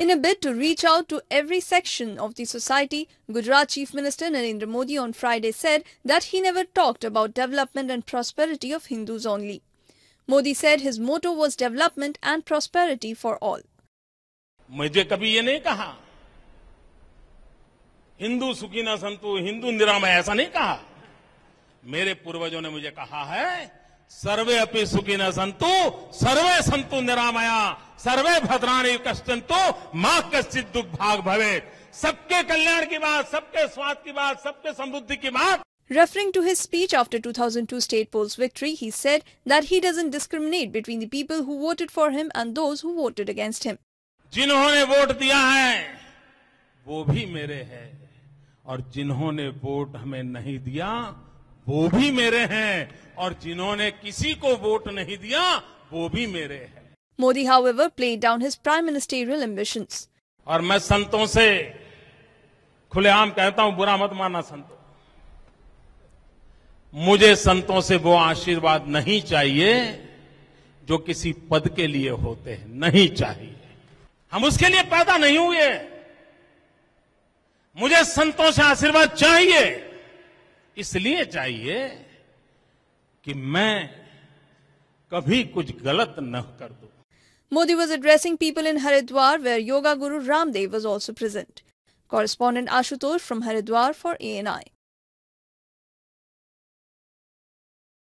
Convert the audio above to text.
In a bid to reach out to every section of the society, Gujarat Chief Minister Narendra Modi on Friday said that he never talked about development and prosperity of Hindus only. Modi said his motto was development and prosperity for all. मुझे कभी ये नहीं कहा हिंदू सुखी संतु हिंदू निरामय ऐसा नहीं कहा मेरे पूर्वजों ने मुझे कहा है सर्वे अपनी सुखी न संतु संतु निरामया सर्वे भद्राणी कश्चन तो मां कश्चित दुख भाग भवे सबके कल्याण की बात सबके स्वास्थ्य की बात सबके समृद्धि की बात Referring to his speech after 2002 state polls victory, he said that he doesn't discriminate between the people who voted for him and those who voted against him. जिन्होंने वोट दिया है वो भी मेरे हैं और जिन्होंने वोट हमें नहीं दिया वो भी मेरे हैं और जिन्होंने किसी को वोट नहीं दिया वो भी मेरे हैं Modi however play down his prime ministerial ambition और मैं संतों से खुलेआम कहता हूं बुरा मत मानना संतों मुझे संतों से वो आशीर्वाद नहीं चाहिए जो किसी पद के लिए होते हैं नहीं चाहिए हम उसके लिए पैदा नहीं हुए मुझे संतों से आशीर्वाद चाहिए इसलिए चाहिए कि मैं कभी कुछ गलत न कर दूं Modi was addressing people in Haridwar where yoga guru Ramdev was also present. Correspondent Ashutosh from Haridwar for ANI.